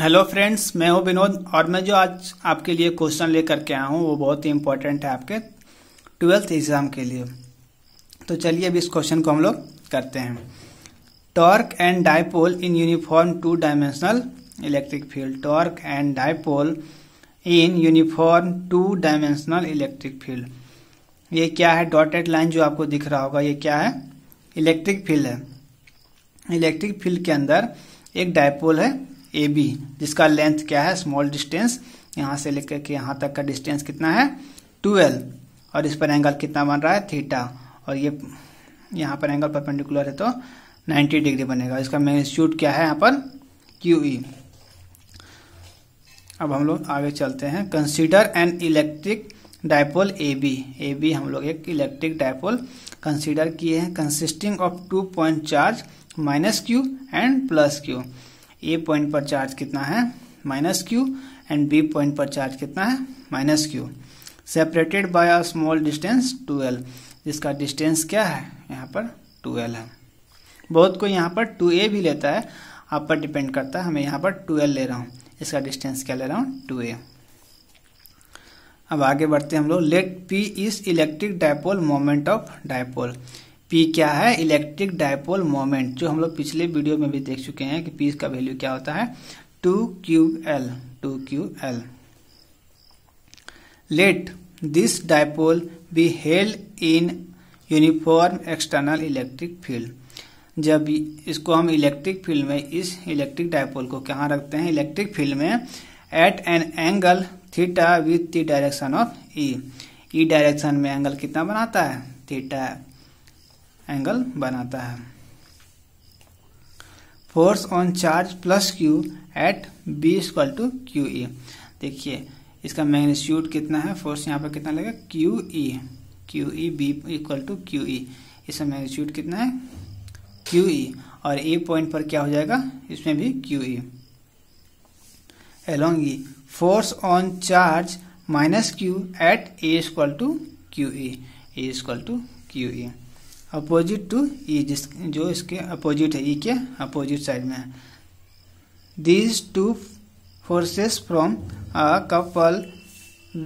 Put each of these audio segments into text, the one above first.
Hello friends मैं हूं विनोद और मैं जो आज आपके लिए क्वेश्चन लेकर के आया हूं वो बहुत ही इम्पोर्टेंट है आपके ट्वेल्थ एग्जाम के लिए तो चलिए अब इस क्वेश्चन को हम लोग करते हैं torque and dipole in uniform two dimensional electric field torque and dipole in uniform two dimensional electric field ये क्या है डॉटेड लाइन जो आपको दिख रहा होगा ये क्या है इलेक्ट्रिक फील्ड है इलेक्ट्रिक फील्ड के अंदर एक डायपोल है ए बी जिसका लेंथ क्या है स्मॉल डिस्टेंस यहाँ से लेकर के यहाँ तक का डिस्टेंस कितना है ट्वेल्व और इस पर एंगल कितना बन रहा है थीटा और ये यहाँ पर एंगल परपेंडिकुलर है तो 90 डिग्री बनेगा इसका मैग्नीट्यूड क्या है यहाँ पर क्यू ई e. अब हम लोग आगे चलते हैं consider an electric dipole A B A B हम लोग एक इलेक्ट्रिक डायपोल कंसीडर किए हैं consisting of two point charge minus Q and plus Q A point पर चार्ज कितना है minus Q and B point पर चार्ज कितना है minus Q separated by a small distance twelve जिसका डिस्टेंस क्या है यहाँ पर टूएल्व है बहुत कोई यहाँ पर टू ए भी लेता है आप पर डिपेंड करता है हमें यहाँ पर टूएल्व ले रहा हूँ इसका डिस्टेंस क्या ले रहा हूँ टू ए अब आगे बढ़ते हैं हम लोग let P is electric dipole moment of dipole P क्या है इलेक्ट्रिक डायपोल मोमेंट जो हम लोग पिछले वीडियो में भी देख चुके हैं कि पी का वैल्यू क्या होता है two Q L two Q L let this dipole be held in uniform external electric field जब इसको हम इलेक्ट्रिक फील्ड में इस इलेक्ट्रिक डायपोल को कहाँ रखते हैं इलेक्ट्रिक फील्ड में at an angle theta with the direction of E E direction में एंगल कितना बनाता है थीटा एंगल बनाता है force on charge plus Q at B equal to Q E देखिए इसका मैग्नीट्यूड कितना है फोर्स यहाँ पर कितना लगेगा Q E Q E B equal to Q E इसका मैग्नीट्यूड कितना है क्यू ई e। और ए पॉइंट पर क्या हो जाएगा इसमें भी Q E along E force on charge minus Q at A equal to Q E A equal to Q E opposite to E जिस जो इसके अपोजिट है ई e के अपोजिट साइड में है these two forces from a couple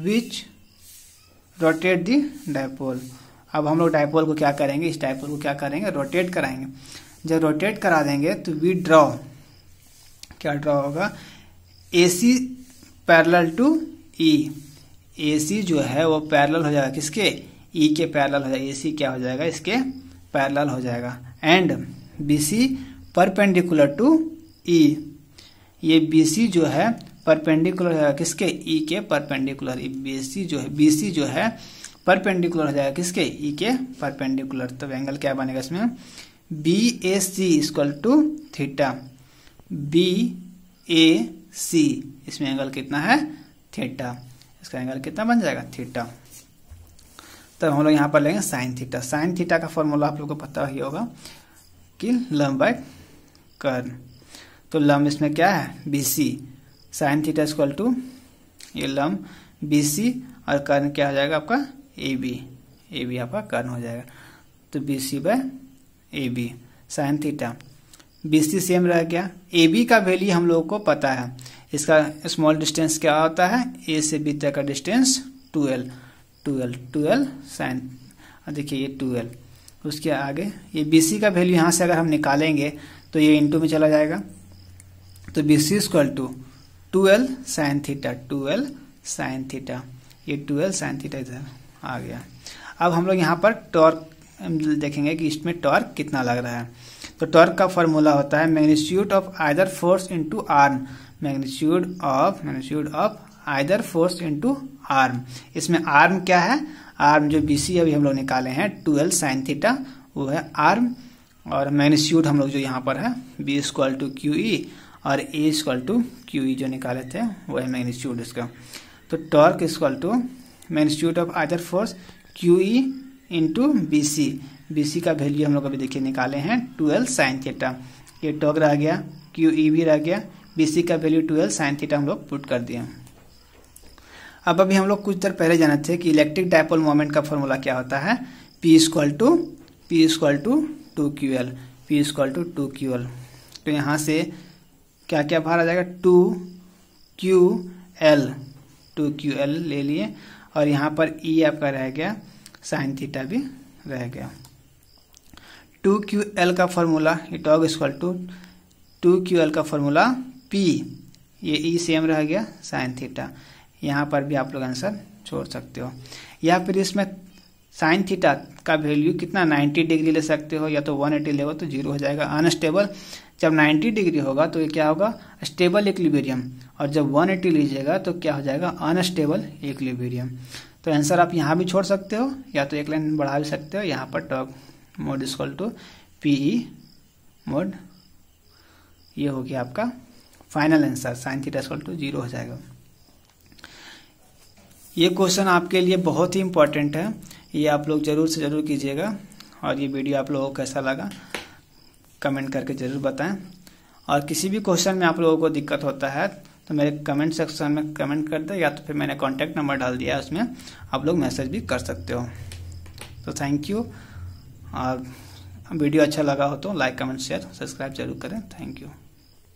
which rotate the dipole अब हम लोग डायपोल को क्या करेंगे इस डायपोल को क्या करेंगे रोटेट कराएंगे जब रोटेट करा देंगे तो वी ड्रॉ क्या ड्रॉ होगा ए सी पैरल टू ई ए सी जो है वो पैरल हो जाएगा किसके ई e के पैरल हो जाएगा ए सी क्या हो जाएगा इसके पैरल हो जाएगा and B C perpendicular to E ये बी सी जो है परपेंडिकुलर हो जाएगा किसके ई e के परपेंडिकुलर बी सी जो है बी सी जो है परपेंडिकुलर हो जाएगा किसके ई e के परपेंडिकुलर तो एंगल क्या बनेगा इसमें B A C equal to theta B A C इसमें एंगल कितना है थीटा इसका एंगल कितना बन जाएगा थीटा तो हम लोग यहाँ पर लेंगे साइन थीटा साइन थीटा का फॉर्मूला आप लोग को पता ही होगा कि लम बाय कर्न तो लम इसमें क्या है B C sine theta equal to ये लम बी सी और कर्न क्या हो जाएगा आपका ए बी ए बी आपका कर्न हो जाएगा तो B C by A B sine theta B C same रह गया ए बी का वैल्यू हम लोगों को पता है इसका स्मॉल डिस्टेंस क्या होता है ए से बी तक का distance twelve twelve twelve sine देखिए ये ट्वेल्व उसके आगे ये बी का वैल्यू यहाँ से अगर हम निकालेंगे तो ये इंटू में चला जाएगा तो B C equal to twelve sine theta twelve sine theta ये ट्वेल्व साइन थीटा इधर आ गया अब हम लोग यहाँ पर टॉर्क देखेंगे कि इसमें टॉर्क कितना लग रहा है तो टॉर्क का फॉर्मूला होता है magnitude of either force into arm magnitude of magnitude of either force into arm इसमें आर्म क्या है आर्म जो बीसी अभी हम लोग निकाले हैं ट्वेल्व साइन थीटा वो है आर्म और मैग्नीट्यूड हम लोग जो यहाँ पर है B equal to Q E e और A equal to Q E e जो निकाले थे वो है मैग्नीट्यूड इसका तो torque equal to magnitude of either force Q E into B C B C का वैल्यू हम लोग अभी देखिए निकाले हैं ट्वेल्व साइन थीटा ये टॉर्क रह गया क्यू ई e भी रह गया बी का वैल्यू ट्वेल्व साइन थीटा हम लोग पुट कर दिए अब अभी हम लोग कुछ देर पहले जाना थे कि इलेक्ट्रिक डायपोल मोमेंट का फॉर्मूला क्या होता है P equal to P equal to two Q L P equal to two Q L तो यहाँ से क्या क्या बाहर आ जाएगा two Q L two Q L ले लिए और यहाँ पर ई e आपका रह गया साइन थीटा भी रह गया टू क्यू एल का फॉर्मूला इटॉग equal to two Q L का फॉर्मूला पी ये ई e सेम रह गया साइन थीटा यहाँ पर भी आप लोग आंसर छोड़ सकते हो या फिर इसमें साइन थीटा का वैल्यू कितना 90 डिग्री ले सकते हो या तो 180 ले तो जीरो हो जाएगा अनस्टेबल जब 90 डिग्री होगा तो ये क्या होगा स्टेबल इक्लिबेरियम और जब 180 लीजिएगा तो क्या हो जाएगा अनस्टेबल इक्लिबेरियम तो आंसर आप यहाँ भी छोड़ सकते हो या तो एक लाइन बढ़ा भी सकते हो यहाँ पर torque mod is equal to P mod ये हो गया आपका final answer sine theta equal to zero हो जाएगा ये क्वेश्चन आपके लिए बहुत ही इंपॉर्टेंट है ये आप लोग ज़रूर से ज़रूर कीजिएगा और ये वीडियो आप लोगों को कैसा लगा कमेंट करके ज़रूर बताएं और किसी भी क्वेश्चन में आप लोगों को दिक्कत होता है तो मेरे कमेंट सेक्शन में कमेंट कर दें या तो फिर मैंने कॉन्टैक्ट नंबर डाल दिया है उसमें आप लोग मैसेज भी कर सकते हो तो थैंक यू और वीडियो अच्छा लगा हो तो लाइक कमेंट शेयर सब्सक्राइब जरूर करें थैंक यू